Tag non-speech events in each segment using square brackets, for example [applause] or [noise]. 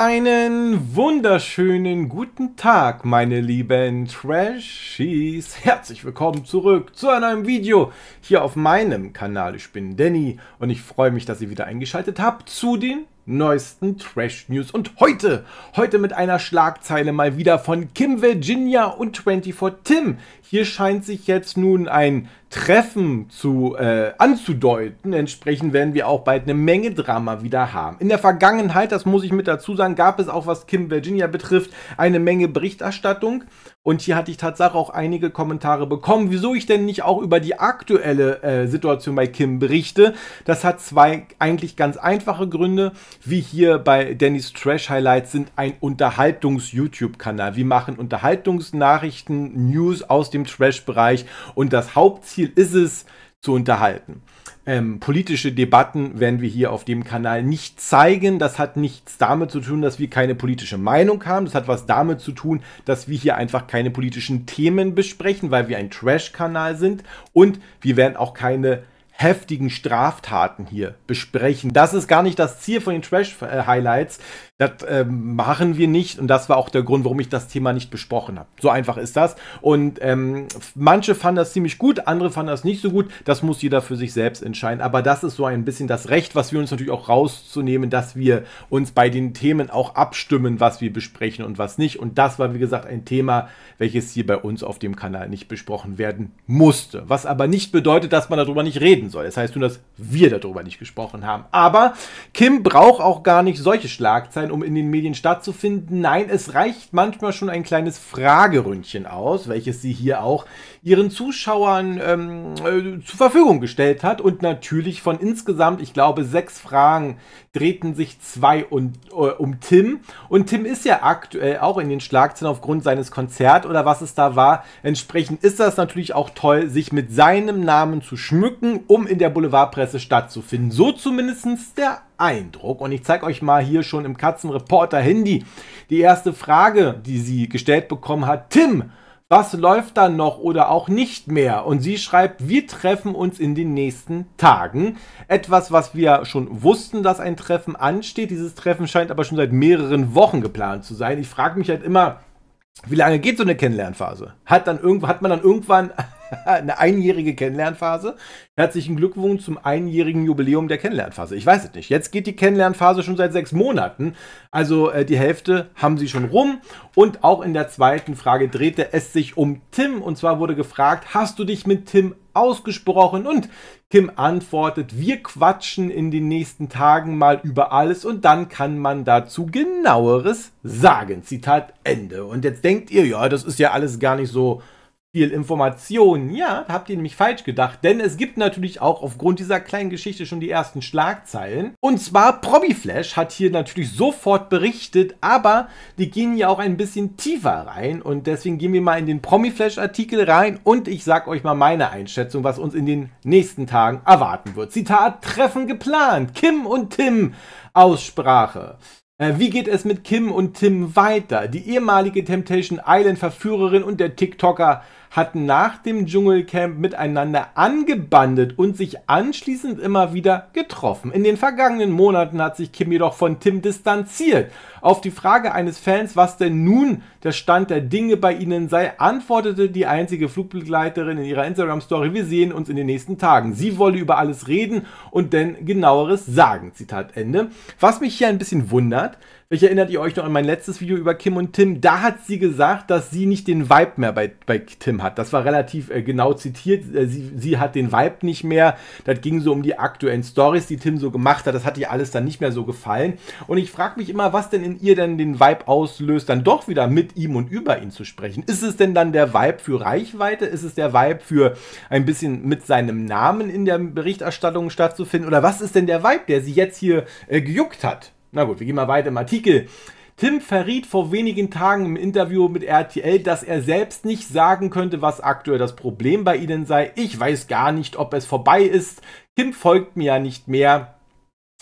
Einen wunderschönen guten Tag, meine lieben Trashies. Herzlich willkommen zurück zu einem neuen Video hier auf meinem Kanal. Ich bin Danny und ich freue mich, dass ihr wieder eingeschaltet habt zu den neuesten Trash News. Und heute, heute mit einer Schlagzeile mal wieder von Kim Virginia und 24 Tim. Hier scheint sich jetzt nun ein Treffen zu äh, anzudeuten. Entsprechend werden wir auch bald eine Menge Drama wieder haben. In der Vergangenheit, das muss ich mit dazu sagen, gab es auch, was Kim Virginia betrifft, eine Menge Berichterstattung. Und hier hatte ich tatsächlich auch einige Kommentare bekommen, wieso ich denn nicht auch über die aktuelle äh, Situation bei Kim berichte. Das hat zwei eigentlich ganz einfache Gründe. Wie hier bei Dennis Trash Highlights sind ein Unterhaltungs-YouTube-Kanal. Wir machen Unterhaltungsnachrichten, News aus dem Trash-Bereich und das Hauptziel Ziel ist es, zu unterhalten. Ähm, politische Debatten werden wir hier auf dem Kanal nicht zeigen. Das hat nichts damit zu tun, dass wir keine politische Meinung haben. Das hat was damit zu tun, dass wir hier einfach keine politischen Themen besprechen, weil wir ein Trash-Kanal sind. Und wir werden auch keine heftigen Straftaten hier besprechen. Das ist gar nicht das Ziel von den Trash-Highlights. Das äh, machen wir nicht und das war auch der Grund, warum ich das Thema nicht besprochen habe. So einfach ist das. Und ähm, manche fanden das ziemlich gut, andere fanden das nicht so gut. Das muss jeder für sich selbst entscheiden. Aber das ist so ein bisschen das Recht, was wir uns natürlich auch rauszunehmen, dass wir uns bei den Themen auch abstimmen, was wir besprechen und was nicht. Und das war, wie gesagt, ein Thema, welches hier bei uns auf dem Kanal nicht besprochen werden musste. Was aber nicht bedeutet, dass man darüber nicht reden reden soll. Das heißt nur, dass wir darüber nicht gesprochen haben. Aber Kim braucht auch gar nicht solche Schlagzeilen, um in den Medien stattzufinden. Nein, es reicht manchmal schon ein kleines Frageründchen aus, welches sie hier auch ihren Zuschauern ähm, äh, zur Verfügung gestellt hat. Und natürlich von insgesamt, ich glaube, sechs Fragen drehten sich zwei und, äh, um Tim. Und Tim ist ja aktuell auch in den Schlagzeilen aufgrund seines Konzerts oder was es da war. Entsprechend ist das natürlich auch toll, sich mit seinem Namen zu schmücken, um um in der Boulevardpresse stattzufinden. So zumindest der Eindruck. Und ich zeige euch mal hier schon im Katzenreporter-Handy die erste Frage, die sie gestellt bekommen hat. Tim, was läuft da noch oder auch nicht mehr? Und sie schreibt, wir treffen uns in den nächsten Tagen. Etwas, was wir schon wussten, dass ein Treffen ansteht. Dieses Treffen scheint aber schon seit mehreren Wochen geplant zu sein. Ich frage mich halt immer, wie lange geht so eine Kennenlernphase? Hat, dann irgend, hat man dann irgendwann [laughs] eine einjährige Kennenlernphase. Herzlichen Glückwunsch zum einjährigen Jubiläum der Kennenlernphase. Ich weiß es nicht. Jetzt geht die Kennenlernphase schon seit sechs Monaten. Also äh, die Hälfte haben sie schon rum. Und auch in der zweiten Frage drehte es sich um Tim. Und zwar wurde gefragt, hast du dich mit Tim ausgesprochen? Und Tim antwortet, wir quatschen in den nächsten Tagen mal über alles und dann kann man dazu genaueres sagen. Zitat Ende. Und jetzt denkt ihr, ja, das ist ja alles gar nicht so viel Information. Ja, habt ihr nämlich falsch gedacht, denn es gibt natürlich auch aufgrund dieser kleinen Geschichte schon die ersten Schlagzeilen. Und zwar Probiflash hat hier natürlich sofort berichtet, aber die gehen ja auch ein bisschen tiefer rein und deswegen gehen wir mal in den Promiflash-Artikel rein und ich sag euch mal meine Einschätzung, was uns in den nächsten Tagen erwarten wird. Zitat, Treffen geplant, Kim und Tim, Aussprache. Äh, wie geht es mit Kim und Tim weiter? Die ehemalige Temptation Island-Verführerin und der TikToker hatten nach dem Dschungelcamp miteinander angebandet und sich anschließend immer wieder getroffen. In den vergangenen Monaten hat sich Kim jedoch von Tim distanziert. Auf die Frage eines Fans, was denn nun der Stand der Dinge bei ihnen sei, antwortete die einzige Flugbegleiterin in ihrer Instagram-Story, wir sehen uns in den nächsten Tagen. Sie wolle über alles reden und denn genaueres sagen. Zitat Ende. Was mich hier ein bisschen wundert, Vielleicht erinnert ihr euch noch an mein letztes Video über Kim und Tim. Da hat sie gesagt, dass sie nicht den Vibe mehr bei, bei Tim hat. Das war relativ äh, genau zitiert. Äh, sie, sie hat den Vibe nicht mehr. Das ging so um die aktuellen Stories, die Tim so gemacht hat. Das hat ihr alles dann nicht mehr so gefallen. Und ich frage mich immer, was denn in ihr denn den Vibe auslöst, dann doch wieder mit ihm und über ihn zu sprechen. Ist es denn dann der Vibe für Reichweite? Ist es der Vibe für ein bisschen mit seinem Namen in der Berichterstattung stattzufinden? Oder was ist denn der Vibe, der sie jetzt hier äh, gejuckt hat? Na gut, wir gehen mal weiter im Artikel. Tim verriet vor wenigen Tagen im Interview mit RTL, dass er selbst nicht sagen könnte, was aktuell das Problem bei ihnen sei. Ich weiß gar nicht, ob es vorbei ist. Kim folgt mir ja nicht mehr.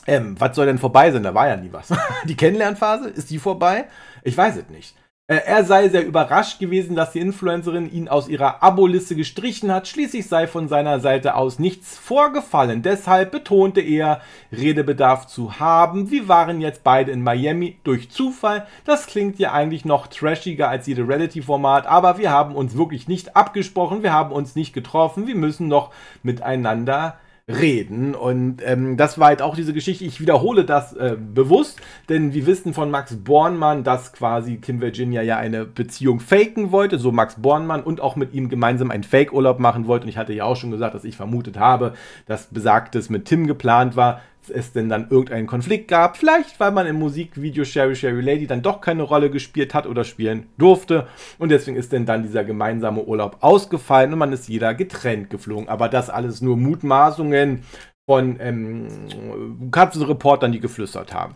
Ähm, was soll denn vorbei sein? Da war ja nie was. [laughs] die Kennenlernphase, ist die vorbei? Ich weiß es nicht. Äh, er sei sehr überrascht gewesen, dass die Influencerin ihn aus ihrer Aboliste gestrichen hat. Schließlich sei von seiner Seite aus nichts vorgefallen. Deshalb betonte er, Redebedarf zu haben. Wir waren jetzt beide in Miami durch Zufall. Das klingt ja eigentlich noch trashiger als jede Reality-Format, aber wir haben uns wirklich nicht abgesprochen. Wir haben uns nicht getroffen. Wir müssen noch miteinander reden. Und ähm, das war halt auch diese Geschichte. Ich wiederhole das äh, bewusst, denn wir wissen von Max Bornmann, dass quasi Kim Virginia ja eine Beziehung faken wollte, so Max Bornmann, und auch mit ihm gemeinsam einen Fake-Urlaub machen wollte. Und ich hatte ja auch schon gesagt, dass ich vermutet habe, dass besagtes mit Tim geplant war es denn dann irgendeinen Konflikt gab. Vielleicht, weil man im Musikvideo Sherry Sherry Lady dann doch keine Rolle gespielt hat oder spielen durfte. Und deswegen ist denn dann dieser gemeinsame Urlaub ausgefallen und man ist jeder getrennt geflogen. Aber das alles nur Mutmaßungen von ähm, Katzenreportern, die geflüstert haben.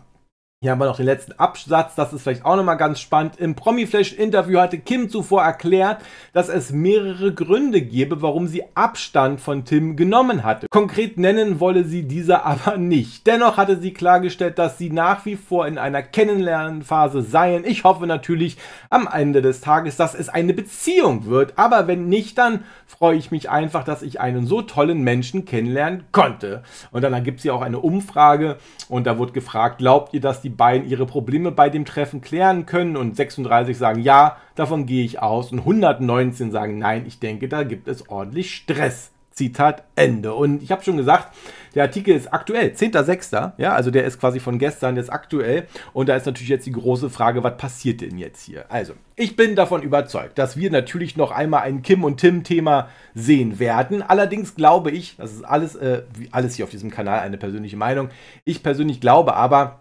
Hier haben wir noch den letzten Absatz, das ist vielleicht auch nochmal ganz spannend. Im Promiflash-Interview hatte Kim zuvor erklärt, dass es mehrere Gründe gebe, warum sie Abstand von Tim genommen hatte. Konkret nennen wolle sie dieser [laughs] aber nicht. Dennoch hatte sie klargestellt, dass sie nach wie vor in einer Kennenlernphase seien. Ich hoffe natürlich am Ende des Tages, dass es eine Beziehung wird, aber wenn nicht, dann freue ich mich einfach, dass ich einen so tollen Menschen kennenlernen konnte. Und dann gibt es hier auch eine Umfrage und da wurde gefragt, glaubt ihr, dass die beiden ihre Probleme bei dem Treffen klären können und 36 sagen ja, davon gehe ich aus und 119 sagen nein, ich denke, da gibt es ordentlich Stress. Zitat Ende. Und ich habe schon gesagt, der Artikel ist aktuell, 10.06., ja, also der ist quasi von gestern, der ist aktuell. Und da ist natürlich jetzt die große Frage, was passiert denn jetzt hier? Also, ich bin davon überzeugt, dass wir natürlich noch einmal ein Kim und Tim-Thema sehen werden. Allerdings glaube ich, das ist alles, äh, alles hier auf diesem Kanal eine persönliche Meinung, ich persönlich glaube aber,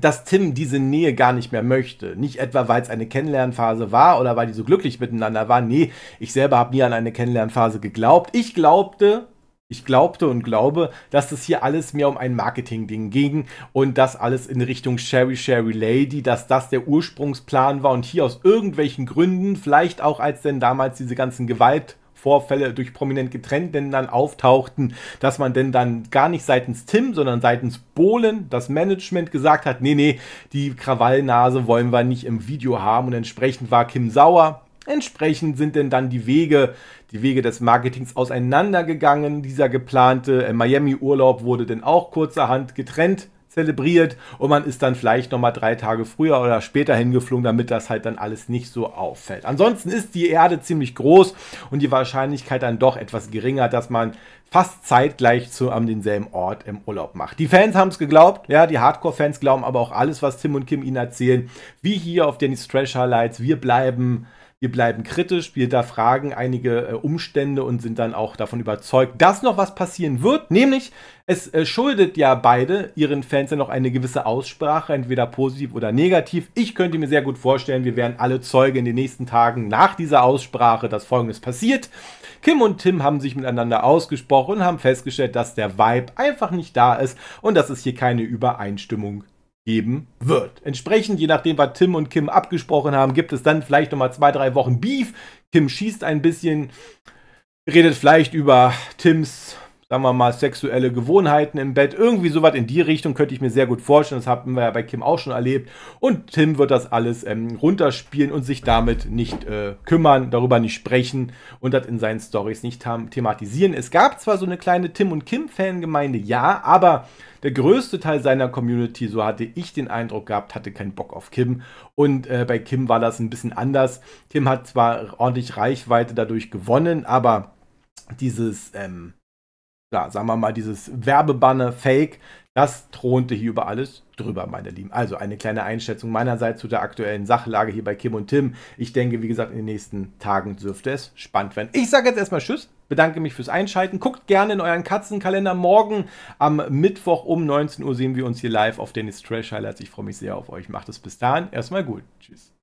dass Tim diese Nähe gar nicht mehr möchte. Nicht etwa, weil es eine Kennenlernphase war oder weil die so glücklich miteinander waren. Nee, ich selber habe nie an eine Kennenlernphase geglaubt. Ich glaubte, ich glaubte und glaube, dass das hier alles mehr um ein Marketing-Ding ging und das alles in Richtung Sherry Sherry Lady, dass das der Ursprungsplan war und hier aus irgendwelchen Gründen, vielleicht auch als denn damals diese ganzen Gewalt Vorfälle durch prominent getrennt denn dann auftauchten, dass man denn dann gar nicht seitens Tim, sondern seitens Bohlen, das Management gesagt hat, nee, nee, die Krawallnase wollen wir nicht im Video haben und entsprechend war Kim sauer. Entsprechend sind denn dann die Wege, die Wege des Marketings auseinandergegangen. Dieser geplante äh, Miami-Urlaub wurde denn auch kurzerhand getrennt zelebriert und man ist dann vielleicht nochmal drei Tage früher oder später hingeflogen, damit das halt dann alles nicht so auffällt. Ansonsten ist die Erde ziemlich groß und die Wahrscheinlichkeit dann doch etwas geringer, dass man fast zeitgleich zu am um, denselben Ort im Urlaub macht. Die Fans haben es geglaubt, ja, die Hardcore-Fans glauben aber auch alles, was Tim und Kim ihnen erzählen. Wie hier auf Dennis Thresher Lights, wir bleiben wir bleiben kritisch, wir da fragen einige äh, Umstände und sind dann auch davon überzeugt, dass noch was passieren wird. Nämlich, es äh, schuldet ja beide ihren Fans ja noch eine gewisse Aussprache, entweder positiv oder negativ. Ich könnte mir sehr gut vorstellen, wir werden alle Zeuge in den nächsten Tagen nach dieser Aussprache, dass folgendes passiert. Kim und Tim haben sich miteinander ausgesprochen und haben festgestellt, dass der Vibe einfach nicht da ist und dass es hier keine Übereinstimmung geben wird. Entsprechend, je nachdem, was Tim und Kim abgesprochen haben, gibt es dann vielleicht nochmal zwei, drei Wochen Beef. Kim schießt ein bisschen, redet vielleicht über Tims sagen wir mal, sexuelle Gewohnheiten im Bett. Irgendwie sowas in die Richtung könnte ich mir sehr gut vorstellen. Das haben wir ja bei Kim auch schon erlebt. Und Tim wird das alles ähm, runterspielen und sich damit nicht äh, kümmern, darüber nicht sprechen und das in seinen Stories nicht thematisieren. Es gab zwar so eine kleine Tim und Kim-Fangemeinde, ja, aber der größte Teil seiner Community, so hatte ich den Eindruck gehabt, hatte keinen Bock auf Kim. Und äh, bei Kim war das ein bisschen anders. Kim hat zwar ordentlich Reichweite dadurch gewonnen, aber dieses ähm, ja, sagen wir mal, dieses Werbebanner Fake, das thronte hier über alles drüber, meine Lieben. Also eine kleine Einschätzung meinerseits zu der aktuellen Sachlage hier bei Kim und Tim. Ich denke, wie gesagt, in den nächsten Tagen dürfte es spannend werden. Ich sage jetzt erstmal Tschüss, bedanke mich fürs Einschalten. Guckt gerne in euren Katzenkalender. Morgen am Mittwoch um 19 Uhr sehen wir uns hier live auf Dennis Trash Highlights. Ich freue mich sehr auf euch. Macht es bis dahin. Erstmal gut. Tschüss.